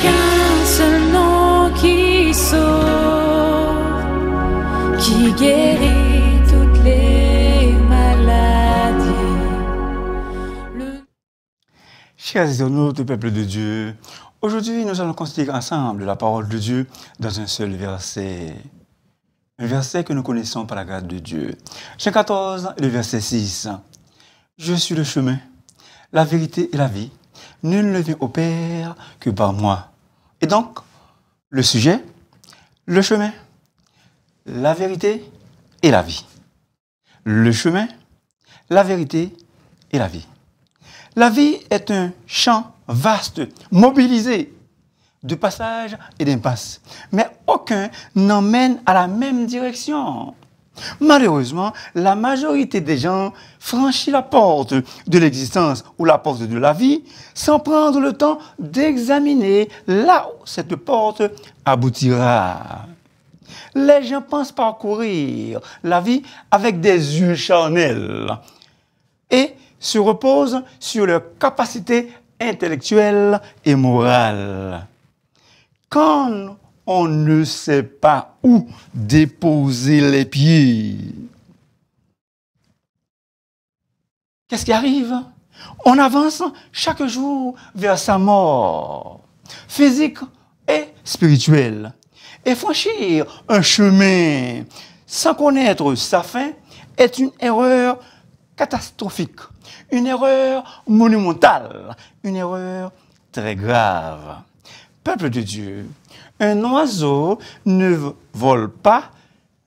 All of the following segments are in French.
qu'un seul nom qui sauve, qui guérit toutes les maladies. Le... Chers notre peuple de Dieu, aujourd'hui nous allons considérer ensemble la parole de Dieu dans un seul verset. Un verset que nous connaissons par la grâce de Dieu. Jean 14, le verset 6. Je suis le chemin, la vérité et la vie nul ne au Père que par moi. Et donc, le sujet, le chemin, la vérité et la vie. Le chemin, la vérité et la vie. La vie est un champ vaste, mobilisé de passages et d'impasses, mais aucun n'emmène à la même direction. Malheureusement, la majorité des gens franchit la porte de l'existence ou la porte de la vie sans prendre le temps d'examiner là où cette porte aboutira. Les gens pensent parcourir la vie avec des yeux charnels et se reposent sur leur capacité intellectuelle et morale. Quand on ne sait pas où déposer les pieds. Qu'est-ce qui arrive On avance chaque jour vers sa mort, physique et spirituelle. Et franchir un chemin sans connaître sa fin est une erreur catastrophique, une erreur monumentale, une erreur très grave. Peuple de Dieu, un oiseau ne vole pas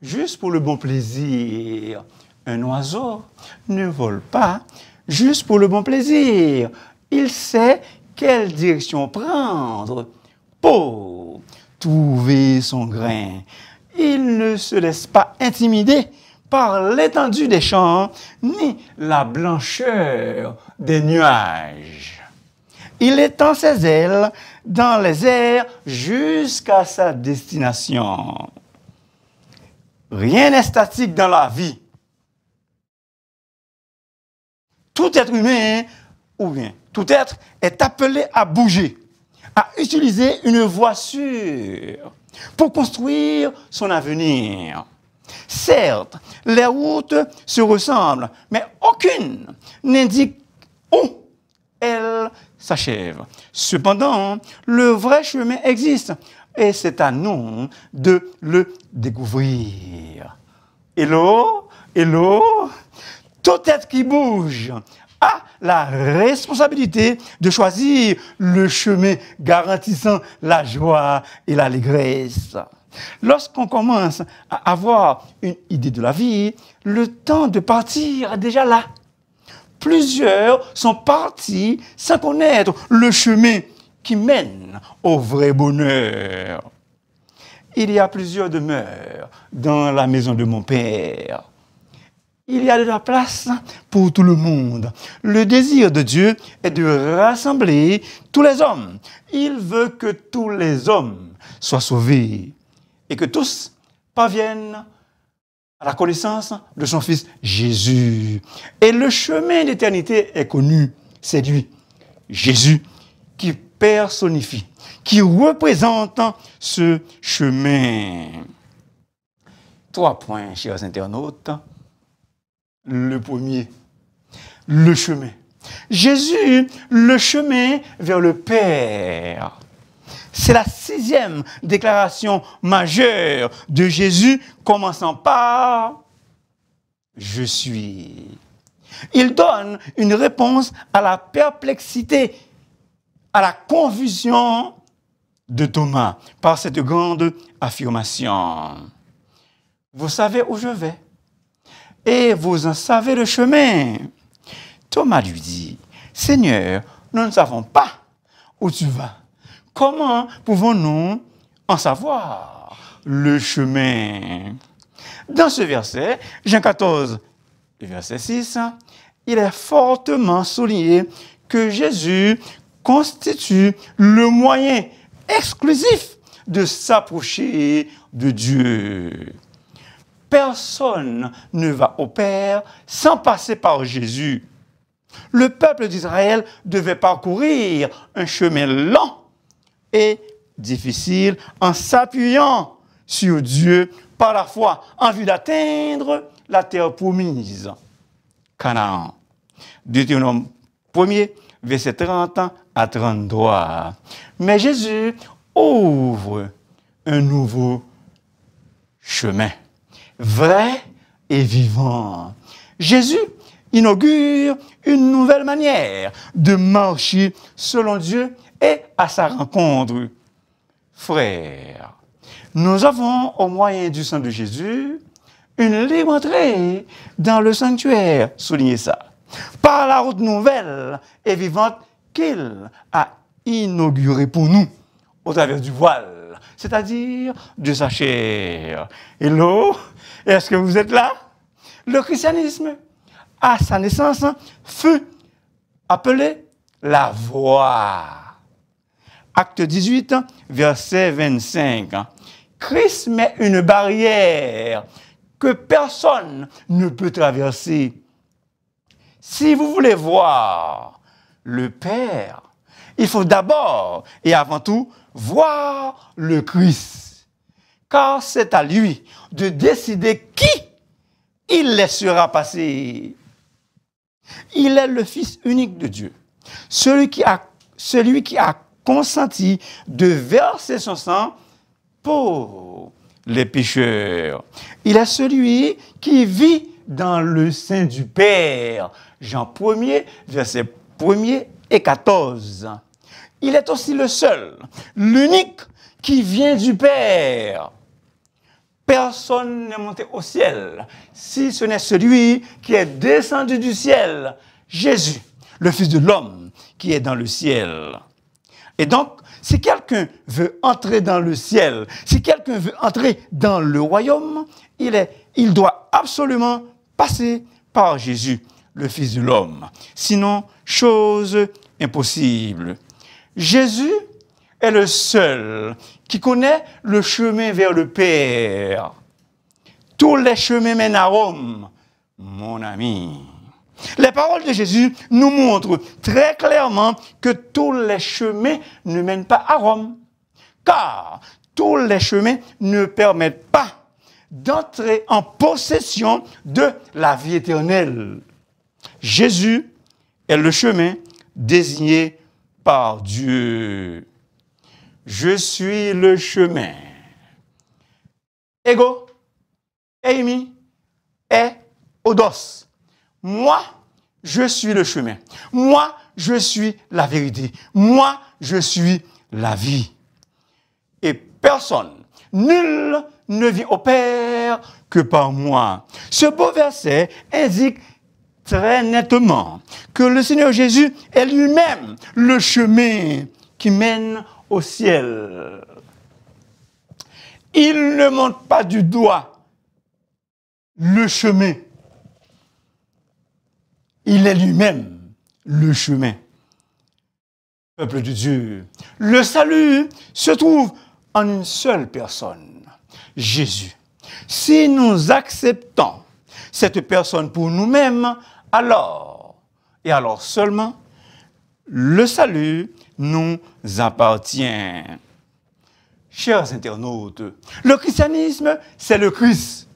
juste pour le bon plaisir. Un oiseau ne vole pas juste pour le bon plaisir. Il sait quelle direction prendre pour trouver son grain. Il ne se laisse pas intimider par l'étendue des champs ni la blancheur des nuages. Il étend ses ailes dans les airs jusqu'à sa destination. Rien n'est statique dans la vie. Tout être humain, ou bien tout être, est appelé à bouger, à utiliser une voie sûre pour construire son avenir. Certes, les routes se ressemblent, mais aucune n'indique où elles s'achève. Cependant, le vrai chemin existe et c'est à nous de le découvrir. Hello, hello, tout être qui bouge a la responsabilité de choisir le chemin garantissant la joie et l'allégresse. Lorsqu'on commence à avoir une idée de la vie, le temps de partir est déjà là plusieurs sont partis sans connaître le chemin qui mène au vrai bonheur. Il y a plusieurs demeures dans la maison de mon Père. Il y a de la place pour tout le monde. Le désir de Dieu est de rassembler tous les hommes. Il veut que tous les hommes soient sauvés et que tous parviennent à la connaissance de son Fils Jésus. Et le chemin d'éternité est connu, c'est lui, Jésus, qui personnifie, qui représente ce chemin. Trois points, chers internautes. Le premier, le chemin. Jésus, le chemin vers le Père. C'est la sixième déclaration majeure de Jésus, commençant par Je suis. Il donne une réponse à la perplexité, à la confusion de Thomas par cette grande affirmation. Vous savez où je vais et vous en savez le chemin. Thomas lui dit, Seigneur, nous ne savons pas où tu vas. Comment pouvons-nous en savoir le chemin Dans ce verset, Jean 14, verset 6, il est fortement souligné que Jésus constitue le moyen exclusif de s'approcher de Dieu. Personne ne va au Père sans passer par Jésus. Le peuple d'Israël devait parcourir un chemin lent difficile en s'appuyant sur Dieu par la foi en vue d'atteindre la terre promise, Canaan. Deutéronome 1er, verset 30 à 33. Mais Jésus ouvre un nouveau chemin, vrai et vivant. Jésus inaugure une nouvelle manière de marcher selon Dieu et à sa rencontre. frère, nous avons au moyen du sang de Jésus une libre entrée dans le sanctuaire, soulignez ça, par la route nouvelle et vivante qu'il a inaugurée pour nous au travers du voile, c'est-à-dire de sa chair. Hello, est-ce que vous êtes là Le christianisme, à sa naissance, fut appelé la voie Acte 18, verset 25. Christ met une barrière que personne ne peut traverser. Si vous voulez voir le Père, il faut d'abord et avant tout voir le Christ. Car c'est à lui de décider qui il laissera passer. Il est le Fils unique de Dieu, celui qui a, celui qui a consenti de verser son sang pour les pécheurs. Il est celui qui vit dans le sein du Père. Jean 1er, verset 1er et 14. Il est aussi le seul, l'unique qui vient du Père. Personne n'est monté au ciel, si ce n'est celui qui est descendu du ciel, Jésus, le Fils de l'homme, qui est dans le ciel. Et donc, si quelqu'un veut entrer dans le ciel, si quelqu'un veut entrer dans le royaume, il, est, il doit absolument passer par Jésus, le Fils de l'homme. Sinon, chose impossible. Jésus est le seul qui connaît le chemin vers le Père. Tous les chemins mènent à Rome, mon ami. Les paroles de Jésus nous montrent très clairement que tous les chemins ne mènent pas à Rome, car tous les chemins ne permettent pas d'entrer en possession de la vie éternelle. Jésus est le chemin désigné par Dieu. Je suis le chemin. Ego, Amy, et Odos. Moi, je suis le chemin. Moi, je suis la vérité. Moi, je suis la vie. Et personne, nul ne vit au Père que par moi. Ce beau verset indique très nettement que le Seigneur Jésus est lui-même le chemin qui mène au ciel. Il ne monte pas du doigt le chemin il est lui-même le chemin. Peuple de Dieu, le salut se trouve en une seule personne, Jésus. Si nous acceptons cette personne pour nous-mêmes, alors, et alors seulement, le salut nous appartient. Chers internautes, le christianisme, c'est le Christ.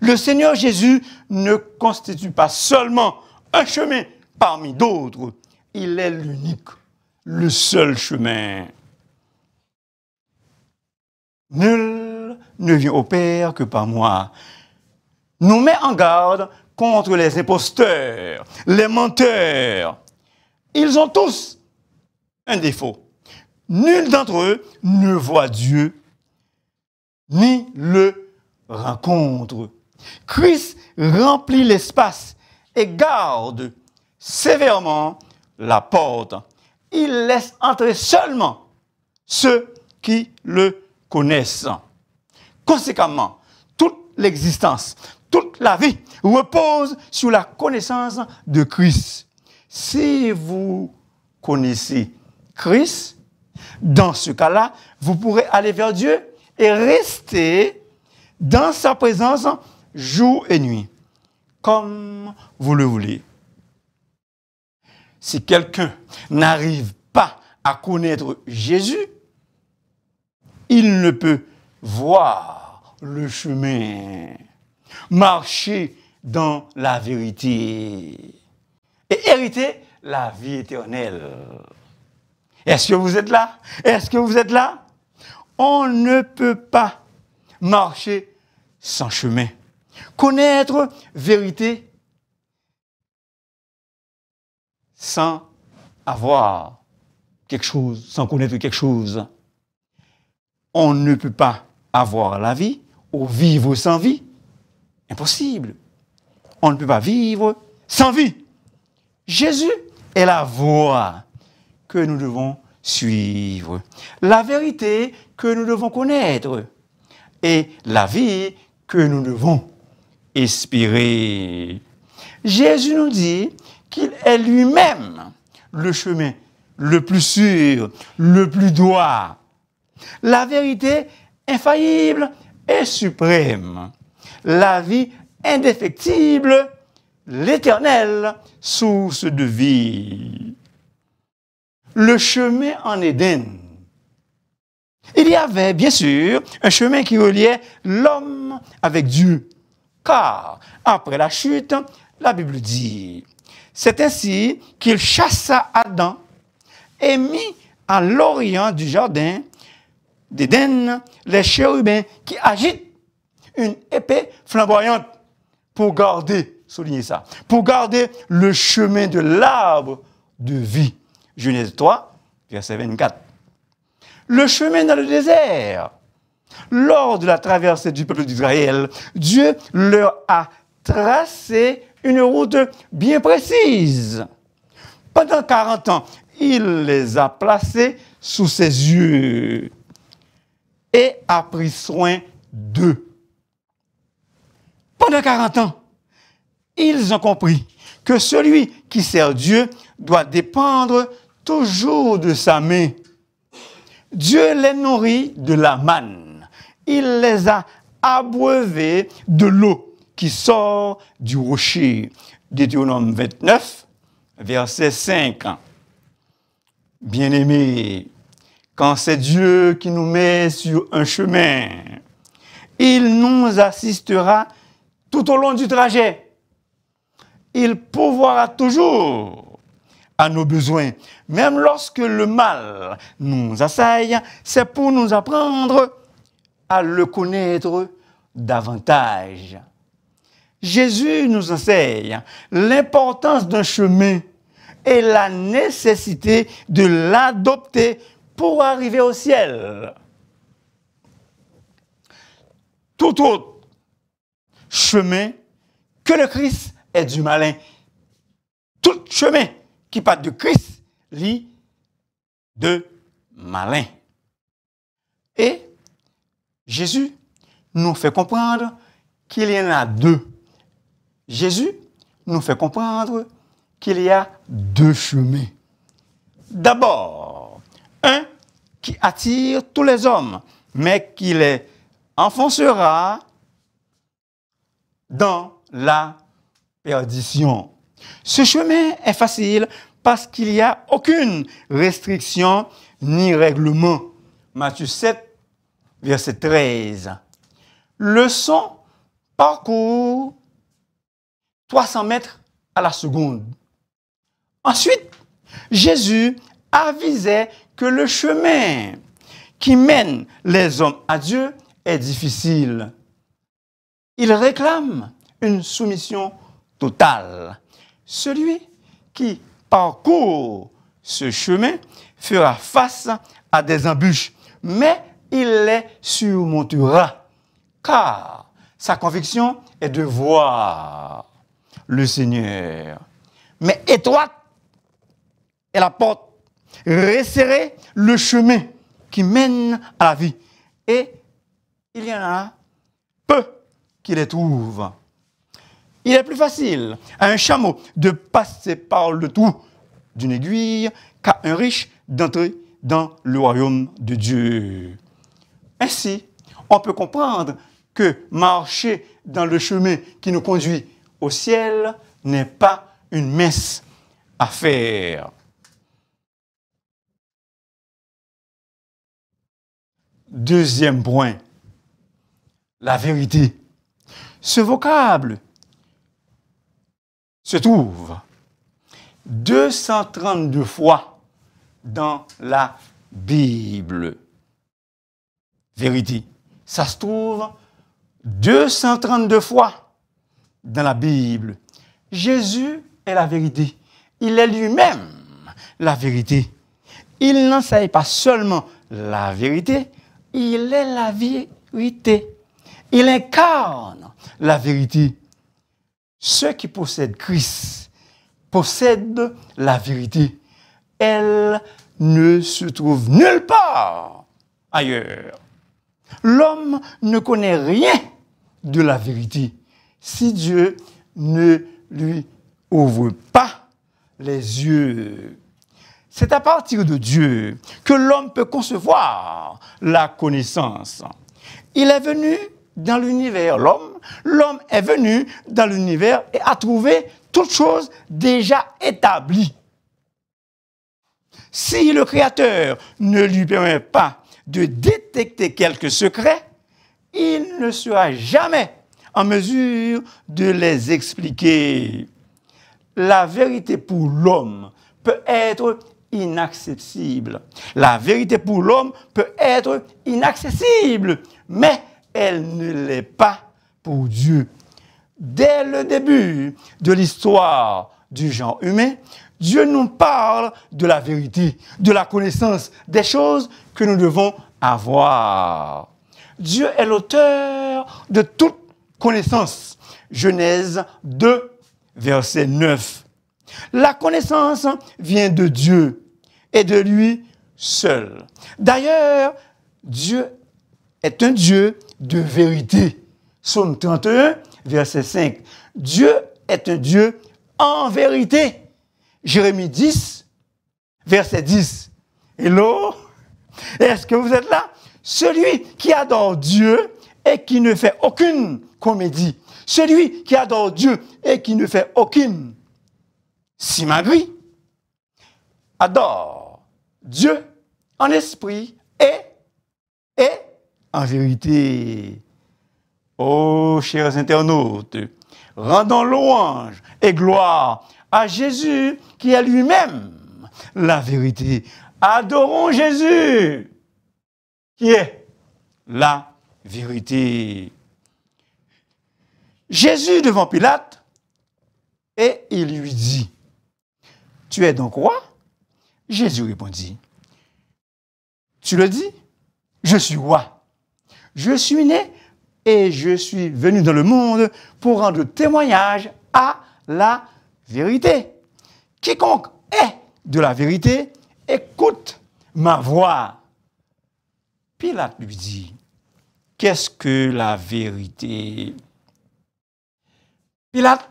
Le Seigneur Jésus ne constitue pas seulement un chemin parmi d'autres. Il est l'unique, le seul chemin. Nul ne vient au Père que par moi. Nous met en garde contre les imposteurs, les menteurs. Ils ont tous un défaut. Nul d'entre eux ne voit Dieu ni le rencontre. Christ remplit l'espace et garde sévèrement la porte. Il laisse entrer seulement ceux qui le connaissent. Conséquemment, toute l'existence, toute la vie repose sur la connaissance de Christ. Si vous connaissez Christ, dans ce cas-là, vous pourrez aller vers Dieu et rester dans sa présence jour et nuit comme vous le voulez. Si quelqu'un n'arrive pas à connaître Jésus, il ne peut voir le chemin, marcher dans la vérité et hériter la vie éternelle. Est-ce que vous êtes là Est-ce que vous êtes là On ne peut pas marcher sans chemin. Connaître vérité sans avoir quelque chose, sans connaître quelque chose. On ne peut pas avoir la vie ou vivre sans vie. Impossible. On ne peut pas vivre sans vie. Jésus est la voie que nous devons suivre, la vérité que nous devons connaître et la vie que nous devons Jésus nous dit qu'il est lui-même le chemin le plus sûr, le plus droit, la vérité infaillible et suprême, la vie indéfectible, l'éternelle source de vie. Le chemin en Éden. Il y avait, bien sûr, un chemin qui reliait l'homme avec Dieu car après la chute, la Bible dit, c'est ainsi qu'il chassa Adam et mit à l'orient du jardin d'Éden les chérubins qui agitent une épée flamboyante pour garder, soulignez ça, pour garder le chemin de l'arbre de vie. Genèse 3, verset 24. Le chemin dans le désert lors de la traversée du peuple d'Israël, Dieu leur a tracé une route bien précise. Pendant 40 ans, il les a placés sous ses yeux et a pris soin d'eux. Pendant 40 ans, ils ont compris que celui qui sert Dieu doit dépendre toujours de sa main. Dieu les nourrit de la manne il les a abreuvés de l'eau qui sort du rocher. Deutéronome 29, verset 5. Bien-aimés, quand c'est Dieu qui nous met sur un chemin, il nous assistera tout au long du trajet. Il pourvoira toujours à nos besoins. Même lorsque le mal nous assaille, c'est pour nous apprendre à le connaître davantage. Jésus nous enseigne l'importance d'un chemin et la nécessité de l'adopter pour arriver au ciel. Tout autre chemin que le Christ est du malin. Tout chemin qui part du Christ lit de malin. Et Jésus nous fait comprendre qu'il y en a deux. Jésus nous fait comprendre qu'il y a deux chemins. D'abord, un qui attire tous les hommes, mais qui les enfoncera dans la perdition. Ce chemin est facile parce qu'il n'y a aucune restriction ni règlement. Matthieu 7, verset 13. Le son parcourt 300 mètres à la seconde. Ensuite, Jésus avisait que le chemin qui mène les hommes à Dieu est difficile. Il réclame une soumission totale. Celui qui parcourt ce chemin fera face à des embûches, mais il les surmontera, car sa conviction est de voir le Seigneur. Mais étroite est la porte, resserré le chemin qui mène à la vie, et il y en a peu qui les trouvent. Il est plus facile à un chameau de passer par le trou d'une aiguille qu'à un riche d'entrer dans le royaume de Dieu. Ainsi, on peut comprendre que marcher dans le chemin qui nous conduit au ciel n'est pas une messe à faire. Deuxième point, la vérité. Ce vocable se trouve 232 fois dans la Bible vérité. Ça se trouve 232 fois dans la Bible. Jésus est la vérité. Il est lui-même la vérité. Il n'enseigne pas seulement la vérité, il est la vérité. Il incarne la vérité. Ceux qui possèdent Christ possèdent la vérité. Elle ne se trouve nulle part ailleurs. L'homme ne connaît rien de la vérité si Dieu ne lui ouvre pas les yeux. C'est à partir de Dieu que l'homme peut concevoir la connaissance. Il est venu dans l'univers, l'homme. L'homme est venu dans l'univers et a trouvé toute chose déjà établies. Si le Créateur ne lui permet pas de détruire détecter quelques secrets, il ne sera jamais en mesure de les expliquer. La vérité pour l'homme peut être inaccessible. La vérité pour l'homme peut être inaccessible, mais elle ne l'est pas pour Dieu. Dès le début de l'histoire du genre humain, Dieu nous parle de la vérité, de la connaissance des choses que nous devons avoir. Dieu est l'auteur de toute connaissance. Genèse 2, verset 9. La connaissance vient de Dieu et de lui seul. D'ailleurs, Dieu est un Dieu de vérité. Somme 31, verset 5. Dieu est un Dieu en vérité. Jérémie 10, verset 10. Hello? Est-ce que vous êtes là? Celui qui adore Dieu et qui ne fait aucune comédie. Celui qui adore Dieu et qui ne fait aucune simagrie. Adore Dieu en esprit et, et en vérité. Oh, chers internautes, rendons louange et gloire à Jésus qui est lui-même la vérité. Adorons Jésus, qui est la vérité. Jésus devant Pilate, et il lui dit, Tu es donc roi Jésus répondit, Tu le dis Je suis roi. Je suis né et je suis venu dans le monde pour rendre témoignage à la vérité. Quiconque est de la vérité, écoute ma voix. Pilate lui dit, qu'est-ce que la vérité Pilate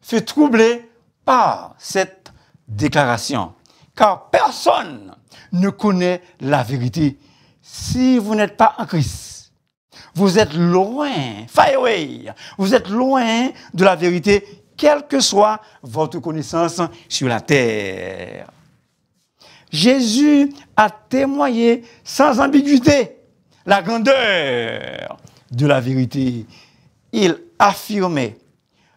fut troublé par cette déclaration, car personne ne connaît la vérité. Si vous n'êtes pas en Christ, vous êtes loin, fire away, vous êtes loin de la vérité, quelle que soit votre connaissance sur la terre. Jésus a témoigné sans ambiguïté la grandeur de la vérité. Il affirmait,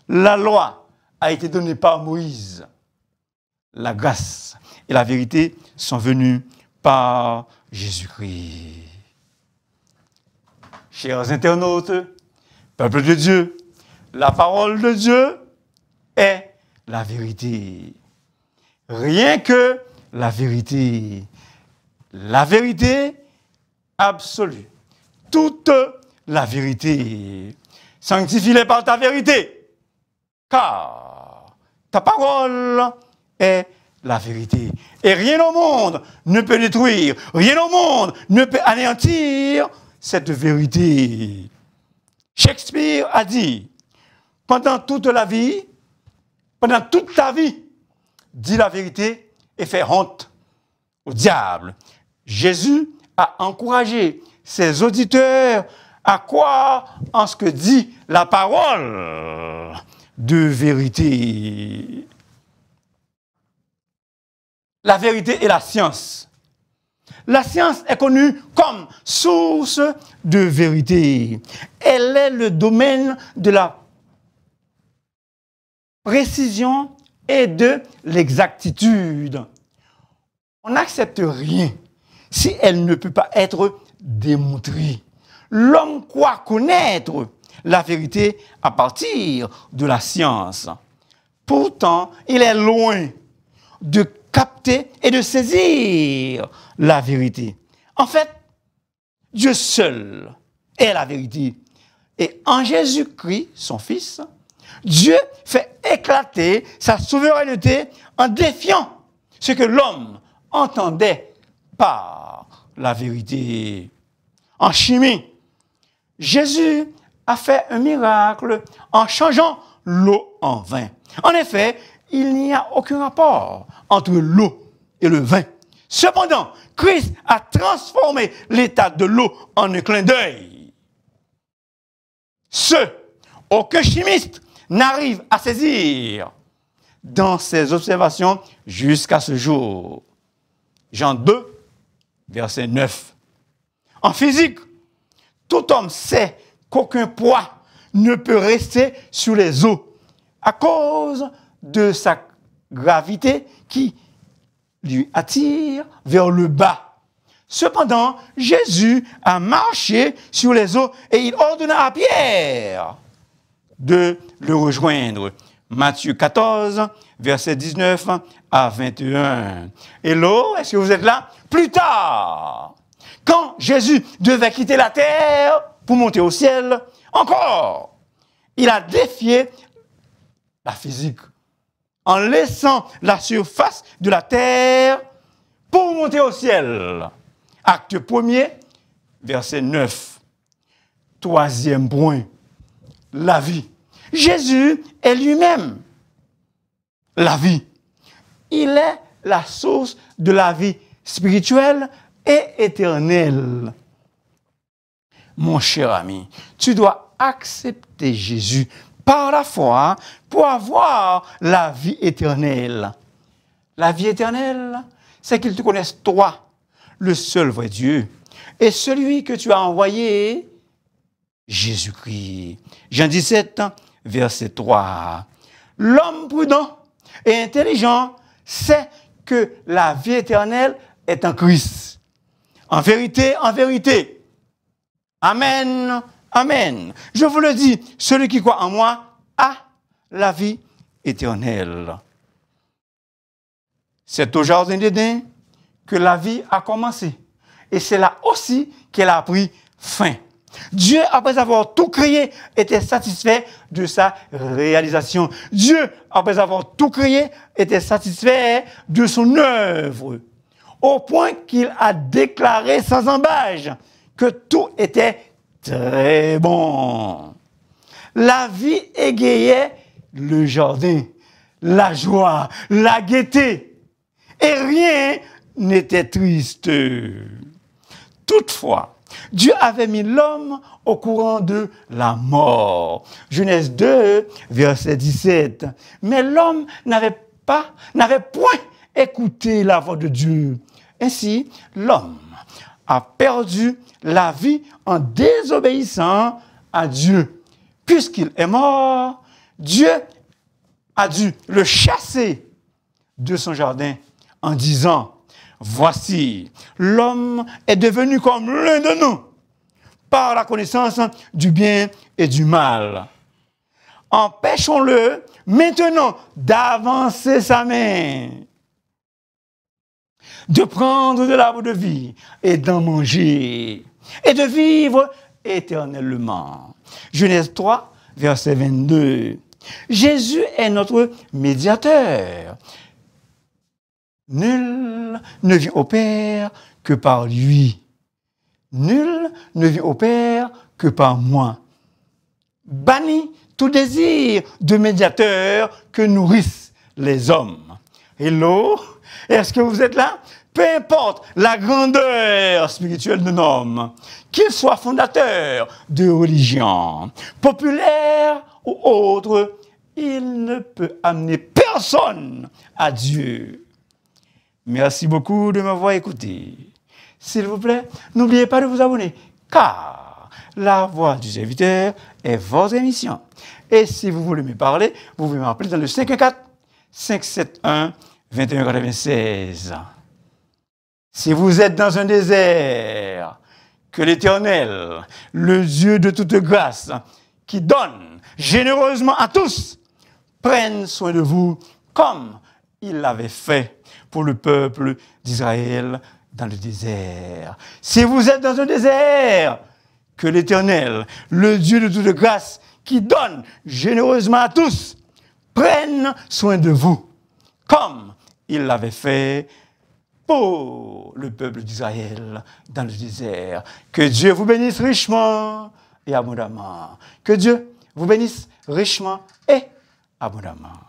la loi a été donnée par Moïse. La grâce et la vérité sont venues par Jésus-Christ. Chers internautes, peuple de Dieu, la parole de Dieu est la vérité. Rien que la vérité. La vérité absolue. Toute la vérité. Sanctifie-les par ta vérité. Car ta parole est la vérité. Et rien au monde ne peut détruire, rien au monde ne peut anéantir cette vérité. Shakespeare a dit, pendant toute la vie, pendant toute ta vie, dis la vérité et fait honte au diable. Jésus a encouragé ses auditeurs à croire en ce que dit la parole de vérité. La vérité est la science. La science est connue comme source de vérité. Elle est le domaine de la précision et de l'exactitude. On n'accepte rien si elle ne peut pas être démontrée. L'homme croit connaître la vérité à partir de la science. Pourtant, il est loin de capter et de saisir la vérité. En fait, Dieu seul est la vérité. Et en Jésus-Christ, son Fils, Dieu fait éclater sa souveraineté en défiant ce que l'homme entendait par la vérité. En chimie, Jésus a fait un miracle en changeant l'eau en vin. En effet, il n'y a aucun rapport entre l'eau et le vin. Cependant, Christ a transformé l'état de l'eau en un clin d'œil. Ce aucun chimiste n'arrive à saisir dans ses observations jusqu'à ce jour. Jean 2, verset 9. En physique, tout homme sait qu'aucun poids ne peut rester sur les eaux à cause de sa gravité qui lui attire vers le bas. Cependant, Jésus a marché sur les eaux et il ordonna à Pierre de le rejoindre. Matthieu 14, verset 19 à 21. Hello, est-ce que vous êtes là? Plus tard, quand Jésus devait quitter la terre pour monter au ciel, encore, il a défié la physique en laissant la surface de la terre pour monter au ciel. Acte 1er, verset 9. Troisième point la vie. Jésus est lui-même la vie. Il est la source de la vie spirituelle et éternelle. Mon cher ami, tu dois accepter Jésus par la foi pour avoir la vie éternelle. La vie éternelle, c'est qu'il te connaisse toi, le seul vrai Dieu, et celui que tu as envoyé Jésus-Christ. Jean 17, verset 3. L'homme prudent et intelligent sait que la vie éternelle est en Christ. En vérité, en vérité. Amen, amen. Je vous le dis, celui qui croit en moi a la vie éternelle. C'est au jardin d'Éden que la vie a commencé. Et c'est là aussi qu'elle a pris fin. Dieu, après avoir tout créé, était satisfait de sa réalisation. Dieu, après avoir tout créé, était satisfait de son œuvre, au point qu'il a déclaré sans embâche que tout était très bon. La vie égayait le jardin, la joie, la gaieté, et rien n'était triste. Toutefois, Dieu avait mis l'homme au courant de la mort. Genèse 2, verset 17. Mais l'homme n'avait pas, n'avait point écouté la voix de Dieu. Ainsi, l'homme a perdu la vie en désobéissant à Dieu. Puisqu'il est mort, Dieu a dû le chasser de son jardin en disant, Voici, l'homme est devenu comme l'un de nous par la connaissance du bien et du mal. Empêchons-le maintenant d'avancer sa main, de prendre de l'arbre de vie et d'en manger, et de vivre éternellement. Genèse 3, verset 22. Jésus est notre médiateur. Nul ne vient au Père que par lui. Nul ne vient au Père que par moi. Banni tout désir de médiateur que nourrissent les hommes. Hello Est-ce que vous êtes là peu importe la grandeur spirituelle d'un homme, qu'il soit fondateur de religion, populaire ou autre, il ne peut amener personne à Dieu. Merci beaucoup de m'avoir écouté. S'il vous plaît, n'oubliez pas de vous abonner, car La Voix du Serviteur est votre émissions Et si vous voulez me parler, vous pouvez m'appeler dans le 54 571 2196 Si vous êtes dans un désert, que l'Éternel, le Dieu de toute grâce, qui donne généreusement à tous, prenne soin de vous comme il l'avait fait pour le peuple d'Israël dans le désert. Si vous êtes dans un désert, que l'Éternel, le Dieu de toute grâce, qui donne généreusement à tous, prenne soin de vous, comme il l'avait fait pour le peuple d'Israël dans le désert. Que Dieu vous bénisse richement et abondamment. Que Dieu vous bénisse richement et abondamment.